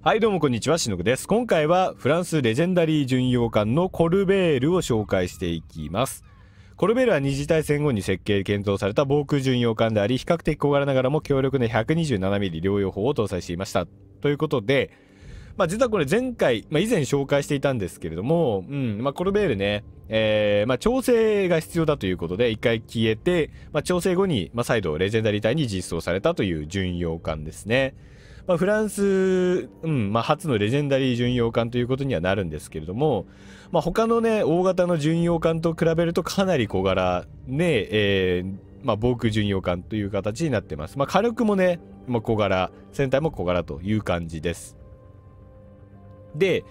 はいどうもこんにちはしのぐです今回はフランスレジェンダリー巡洋艦のコルベールを紹介していきますコルベールは二次大戦後に設計検討された防空巡洋艦であり比較的小柄ながらも強力な 127mm 両用砲を搭載していましたということでまあ、実はこれ前回、まあ、以前紹介していたんですけれども、うんまあ、コルベールね、えーまあ、調整が必要だということで、一回消えて、まあ、調整後に、まあ、再度レジェンダリー隊に実装されたという巡洋艦ですね。まあ、フランス、うんまあ、初のレジェンダリー巡洋艦ということにはなるんですけれども、まあ、他のね大型の巡洋艦と比べるとかなり小柄で、えーまあ、防空巡洋艦という形になってます、まあ、火力もね、まあ、小柄船体も小柄という感じですで、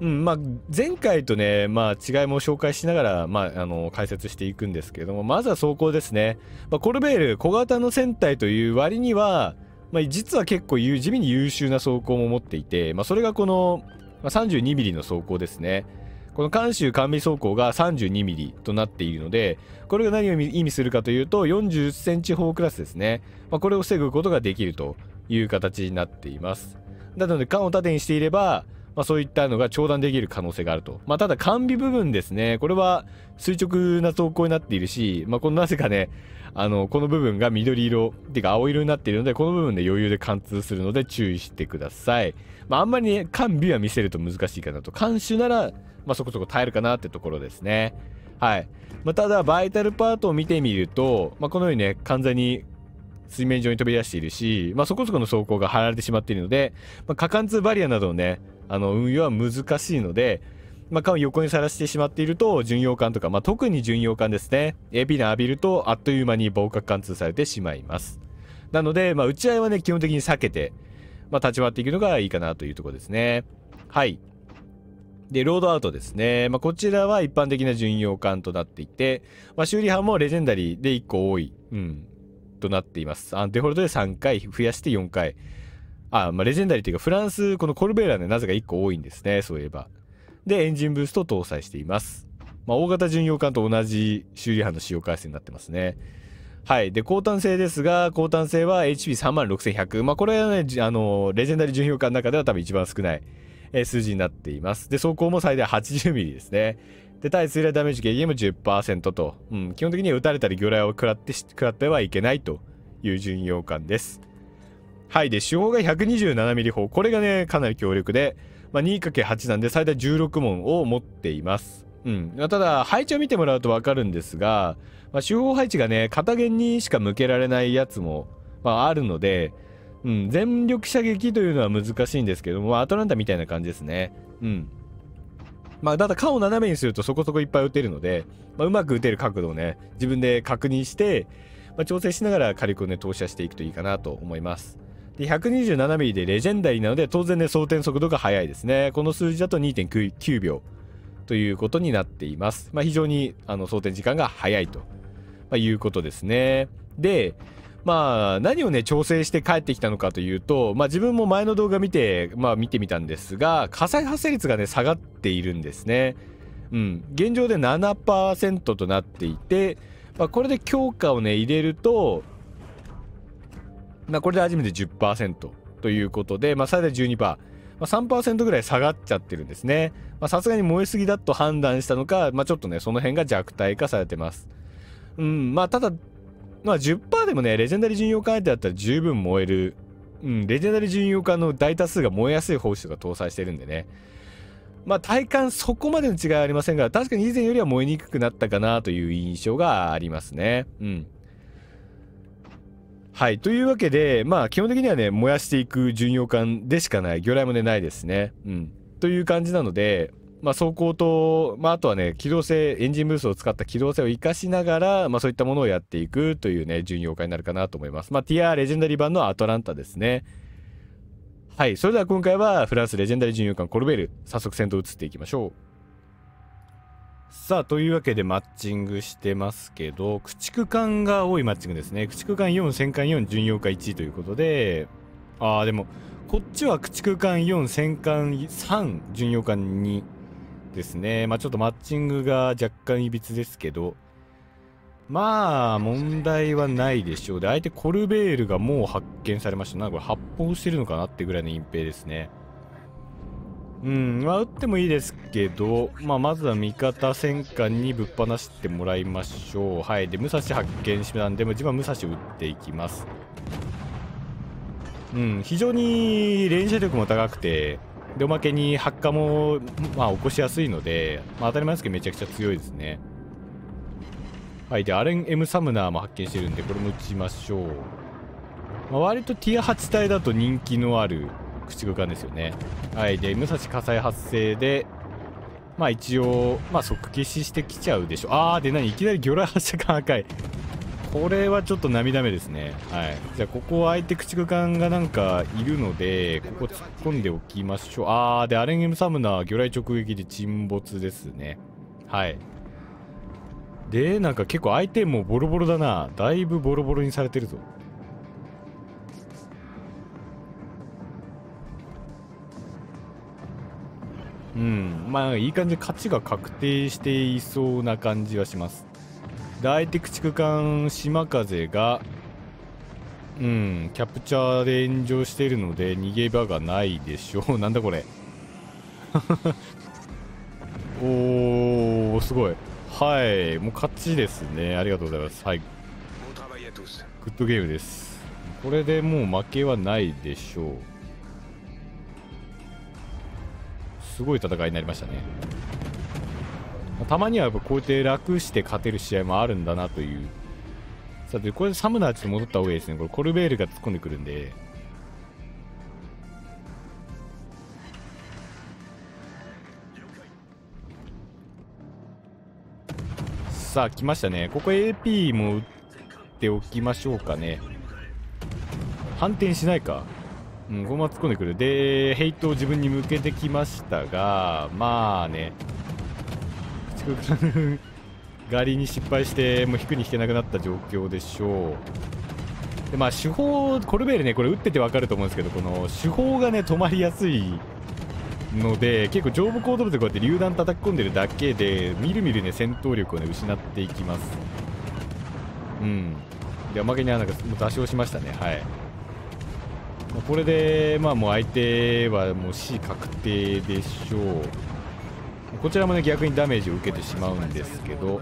うんまあ、前回とね、まあ、違いも紹介しながら、まあ、あの解説していくんですけれどもまずは走行ですね、まあ、コルベール小型の船体という割にはまあ、実は結構地味に優秀な走行も持っていて、まあ、それがこの 32mm の走行ですね。この関州完備走行が 32mm となっているので、これが何を意味するかというと、40センチ砲クラスですね。まあ、これを防ぐことができるという形になっています。なので、缶を縦にしていれば、まあ、そういったのが長弾できる可能性があると。まあ、ただ、完備部分ですね。これは垂直な走行になっているし、まあ、このなぜかね、あの、この部分が緑色、っていうか青色になっているので、この部分で余裕で貫通するので注意してください。まあ、あんまりね、完備は見せると難しいかなと。監修なら、まあ、そこそこ耐えるかなってところですね。はい。まあ、ただ、バイタルパートを見てみると、まあ、このようにね、完全に水面上に飛び出しているし、まあ、そこそこの走行が張られてしまっているので、まあ、過貫通バリアなどをね、あの運用は難しいので、まあ、缶を横にさらしてしまっていると巡洋艦とか、まあ、特に巡洋艦ですねエビナ浴びるとあっという間に防火貫通されてしまいますなので、まあ、打ち合いはね基本的に避けて、まあ、立ち回っていくのがいいかなというところですねはいで、ロードアウトですね。まあ、こちらは一般的な巡洋艦となっていて、まあ、修理班もレジェンダリーで1個多い、うん、となっています。あデフォルトで3回、増やして4回。あ、まあ、レジェンダリーというか、フランス、このコルベーラね、なぜか1個多いんですね、そういえば。で、エンジンブースト搭載しています。まあ、大型巡洋艦と同じ修理班の使用回数になってますね。はい。で、高端性ですが、高端性は HP36100。まあ、これはね、あの、レジェンダリー巡洋艦の中では多分一番少ない、え数字になっています。で、走行も最大8 0ミリですね。で、対水雷ダメージ軽減も10%と、うん、基本的には撃たれたり魚雷を食らって、食らってはいけないという巡洋艦です。はいで手法が 127mm 砲これがねかなり強力で、まあ、2×8 なんで最大16問を持っていますうん、ただ配置を見てもらうと分かるんですが、まあ、手法配置がね片弦にしか向けられないやつも、まあ、あるので、うん、全力射撃というのは難しいんですけども、まあ、アトランタみたいな感じですねうんまあ、ただ顔を斜めにするとそこそこいっぱい打てるので、まあ、うまく打てる角度をね自分で確認して、まあ、調整しながら火力をね投射していくといいかなと思いますで、1 2 7ミリでレジェンダリーなので、当然ね、装填速度が速いですね。この数字だと2.9秒ということになっています。まあ、非常にあの装填時間が早いと、まあ、いうことですね。で、まあ、何をね、調整して帰ってきたのかというと、まあ、自分も前の動画見て、まあ、見てみたんですが、火災発生率がね、下がっているんですね。うん。現状で7%となっていて、まあ、これで強化をね、入れると、まあ、これで初めて10%ということで、まあ、最大12%、まあ、3%ぐらい下がっちゃってるんですね。さすがに燃えすぎだと判断したのか、まあ、ちょっとね、その辺が弱体化されてます。うん、まあ、ただ、まあ10、でもね、レジェンダリー巡洋艦相手だったら十分燃える。うん、レジェンダリー巡洋艦の大多数が燃えやすい方式とか搭載してるんでね。まあ、体感そこまでの違いはありませんが、確かに以前よりは燃えにくくなったかなという印象がありますね。うん。はい。というわけで、まあ、基本的にはね、燃やしていく巡洋艦でしかない、魚雷もね、ないですね。うん。という感じなので、まあ、走行と、まあ、あとはね、機動性、エンジンブースを使った機動性を生かしながら、まあ、そういったものをやっていくというね、巡洋艦になるかなと思います。まあ、ティアレジェンダリー版のアトランタですね。はい。それでは今回は、フランスレジェンダリー巡洋艦コルベール、早速戦闘移っていきましょう。さあ、というわけでマッチングしてますけど、駆逐艦が多いマッチングですね。駆逐艦4、戦艦4、巡洋艦1ということで、ああ、でも、こっちは駆逐艦4、戦艦3、巡洋艦2ですね。まあちょっとマッチングが若干いびつですけど、まあ、問題はないでしょう。で、相手コルベールがもう発見されました。なんかこれ発砲してるのかなってぐらいの隠蔽ですね。うん、まあ、打ってもいいですけど、まあ、まずは味方戦艦にぶっ放してもらいましょう。はい。で、武蔵発見したんで、自分は武蔵打っていきます。うん、非常に連射力も高くて、で、おまけに発火も、まあ、起こしやすいので、まあ、当たり前ですけど、めちゃくちゃ強いですね。はい。で、アレン・エム・サムナーも発見してるんで、これも打ちましょう。まあ、割とティア8体だと人気のある駆逐艦ですよね。はい。で、武蔵火災発生で、まあ一応、まあ即消ししてきちゃうでしょ。あー、で何いきなり魚雷発射艦赤い。これはちょっと涙目ですね。はい。じゃあ、ここ相手駆逐艦がなんかいるので、ここ突っ込んでおきましょう。あー、で、アレンゲムサムナー、魚雷直撃で沈没ですね。はい。で、なんか結構相手もボロボロだな。だいぶボロボロにされてるぞ。うん、まあいい感じで勝ちが確定していそうな感じはします。で、相手駆逐艦島風が、うん、キャプチャーで炎上しているので逃げ場がないでしょう。なんだこれ。おー、すごい。はい、もう勝ちですね。ありがとうございます。はい。グッドゲームです。これでもう負けはないでしょう。すごい戦いになりましたねたまにはやっぱこうやって楽して勝てる試合もあるんだなというさてこれサムナーちょっと戻った方がいいですねこれコルベールが突っ込んでくるんでさあ来ましたねここ AP も打っておきましょうかね反転しないかうん、ゴマ突っ込んでくる。で、ヘイトを自分に向けてきましたが、まあね、駆逐艦狩りに失敗して、もう引くに引けなくなった状況でしょう。で、まあ、手法、コルベールね、これ打っててわかると思うんですけど、この手法がね、止まりやすいので、結構上部行動物でこうやって榴弾叩き込んでるだけで、みるみるね、戦闘力をね、失っていきます。うん。で、おまけにはなんか、もう出しをしましたね、はい。まあ、これで、まあ、もう相手はもう死確定でしょうこちらもね逆にダメージを受けてしまうんですけど、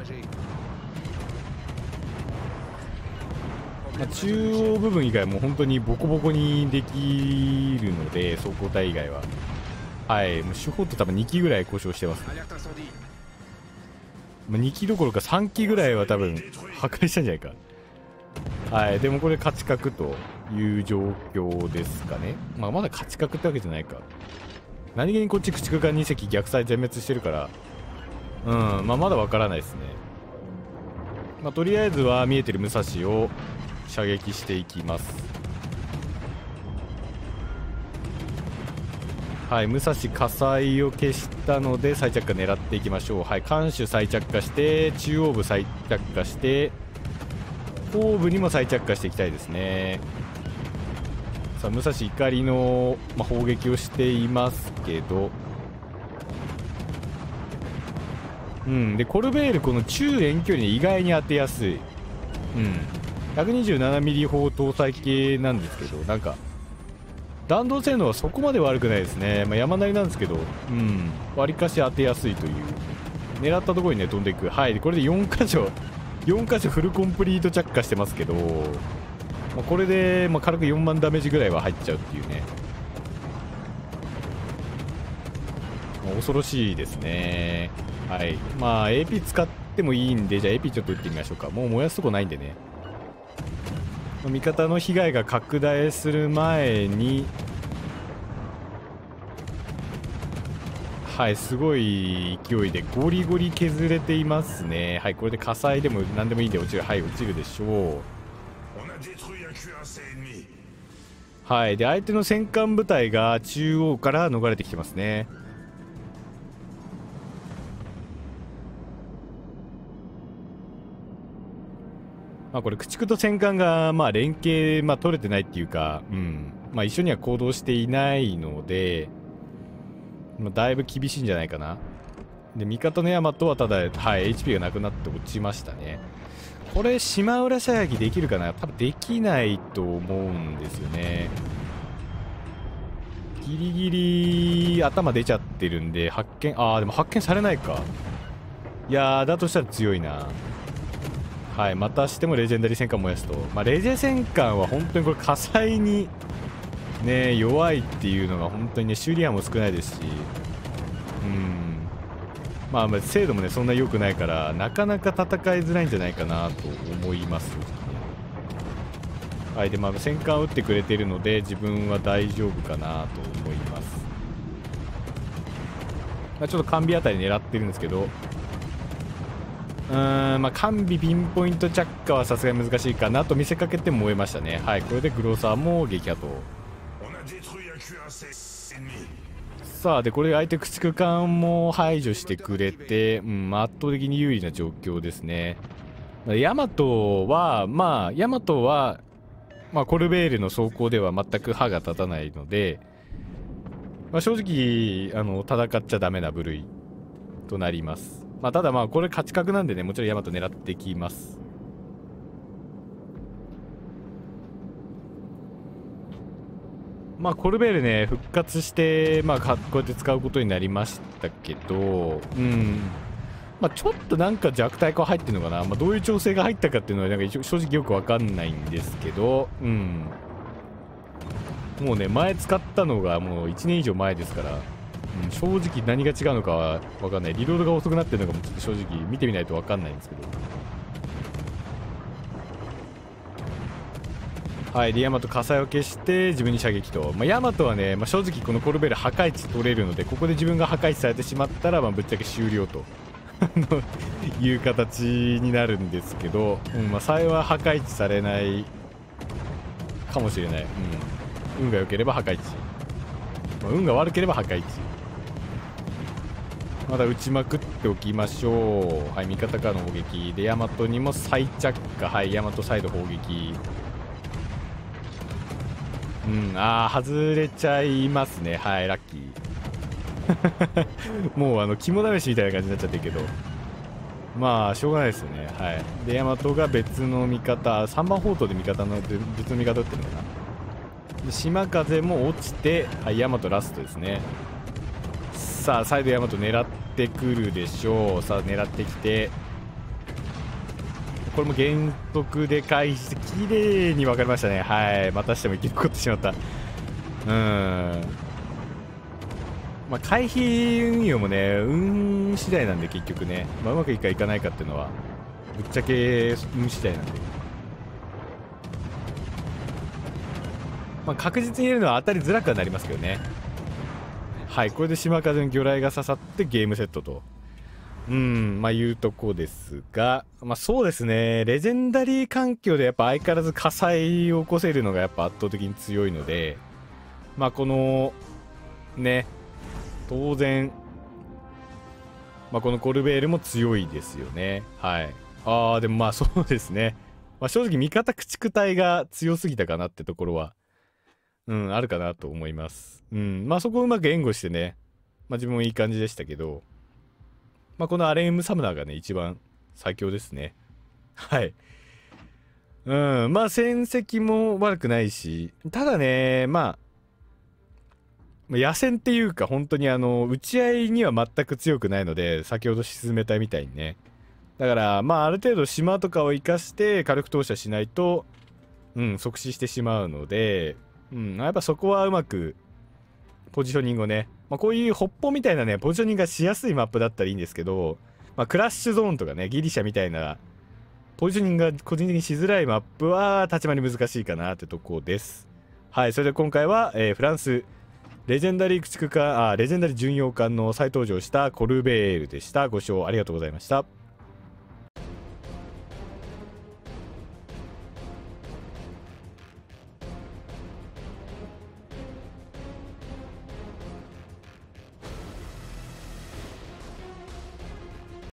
まあ、中央部分以外も本当にボコボコにできるので走行体以外ははいもう主砲て多分2機ぐらい故障してます、ね、まあ、2機どころか3機ぐらいは多分破壊したんじゃないかはいでもこれ勝ち確という状況ですかね。まあ、まだ勝ち確ってわけじゃないか。何気にこっち駆逐艦2隻逆サイ全滅してるから、うん、まあ、まだわからないですね。まあ、とりあえずは見えてる武蔵を射撃していきます。はい、武蔵火災を消したので再着火狙っていきましょう。はい、艦首再着火して、中央部再着火して、後部にも再着火していきたいですね。さあ武蔵怒りの、まあ、砲撃をしていますけどうんでコルベールこの中遠距離に意外に当てやすいうん127ミリ砲搭載系なんですけどなんか弾道性能はそこまで悪くないですね、まあ、山なりなんですけどうんわりかし当てやすいという狙ったところにね飛んでいくはいこれで4箇所4箇所フルコンプリート着火してますけどまあ、これで、まあ、軽く4万ダメージぐらいは入っちゃうっていうね、まあ、恐ろしいですねはいまあ AP 使ってもいいんでじゃあ AP ちょっと打ってみましょうかもう燃やすとこないんでね味方の被害が拡大する前にはいすごい勢いでゴリゴリ削れていますねはいこれで火災でも何でもいいんで落ちるはい落ちるでしょうはいで相手の戦艦部隊が中央から逃れてきてますねまあ、これ駆逐と戦艦がまあ連携、まあ、取れてないっていうか、うんまあ、一緒には行動していないので、まあ、だいぶ厳しいんじゃないかなで味方の山とはただ、はい、HP がなくなって落ちましたねこれ島浦射撃できるかな多分できないと思うんですよねギリギリ頭出ちゃってるんで発見ああでも発見されないかいやだとしたら強いなはいまたしてもレジェンダリー戦艦燃やすとまあレジェ戦艦は本当にこれ火災にね弱いっていうのが本当にね修理班も少ないですしまあ、精度もねそんな良くないからなかなか戦いづらいんじゃないかなと思います。はいでまあ、戦艦打ってくれているので自分は大丈夫かなと思います、まちょっと完備あたり狙ってるんですけどうーんまあ完備ピンポイント着火はさすがに難しいかなと見せかけて燃えましたねはいこれでグローサーも撃破とさあでこれ相手駆逐艦も排除してくれて、うん、圧倒的に有利な状況ですねヤマトはまあヤマトは、まあ、コルベールの走行では全く歯が立たないので、まあ、正直あの戦っちゃダメな部類となります、まあ、ただまあこれ勝ち確なんでねもちろんヤマト狙ってきますまあコルベールね復活してまあこうやって使うことになりましたけどうんまあ、ちょっとなんか弱体化入ってるのかな、まあ、どういう調整が入ったかっていうのはなんか正直よくわかんないんですけど、うん。もうね、前使ったのがもう1年以上前ですから、うん、正直何が違うのかはわかんない。リロードが遅くなってるのかもちょっと正直見てみないとわかんないんですけど。はい、でヤマト火災を消して自分に射撃と、まあ、ヤマトはね、まあ、正直このコルベル破壊値取れるのでここで自分が破壊されてしまったら、まあ、ぶっちゃけ終了と いう形になるんですけど、うんまあ、幸い破壊地されないかもしれない、うん、運が良ければ破壊値、まあ、運が悪ければ破壊値まだ打ちまくっておきましょうはい味方からの砲撃でヤマトにも再着火はいヤマトイド砲撃うんああ外れちゃいますねはいラッキー もうあの肝試しみたいな感じになっちゃってるけどまあしょうがないですよねはいでヤマトが別の味方3番砲塔で味方の別の味方打ってるのかな島風も落ちてはいヤマトラストですねさあ再度ヤマト狙ってくるでしょうさあ狙ってきてこれも減速で回避して綺麗に分かりましたねはいまたしても生き残ってしまったうんまあ、回避運用もね運次第なんで結局ね、まあ、うまくいくかいかないかっていうのはぶっちゃけ運次第なんで、まあ、確実に入れるのは当たりづらくはなりますけどねはいこれで島風の魚雷が刺さってゲームセットとうん、まあいうとこですが、まあそうですね、レジェンダリー環境でやっぱ相変わらず火災を起こせるのがやっぱ圧倒的に強いので、まあこの、ね、当然、まあこのコルベールも強いですよね。はい。ああ、でもまあそうですね。まあ正直味方駆逐隊が強すぎたかなってところは、うん、あるかなと思います。うん、まあそこをうまく援護してね、まあ自分もいい感じでしたけど、まあ、このアレンムサムナーがね、一番最強ですね。はい。うん、まあ戦績も悪くないし、ただね、まあ、野戦っていうか、本当にあの、打ち合いには全く強くないので、先ほど沈めたみたいにね。だから、まあ、ある程度島とかを生かして火力投射しないと、うん、即死してしまうので、うん、やっぱそこはうまく、ポジショニングをね、まあ、こういう北方みたいなね、ポジショニングがしやすいマップだったらいいんですけど、まあ、クラッシュゾーンとかね、ギリシャみたいな、ポジショニングが個人的にしづらいマップは、立ち回り難しいかなってとこです。はい、それで今回は、えー、フランス、レジェンダリー駆逐艦、あ、レジェンダリー巡洋艦の再登場したコルベールでした。ご視聴ありがとうございました。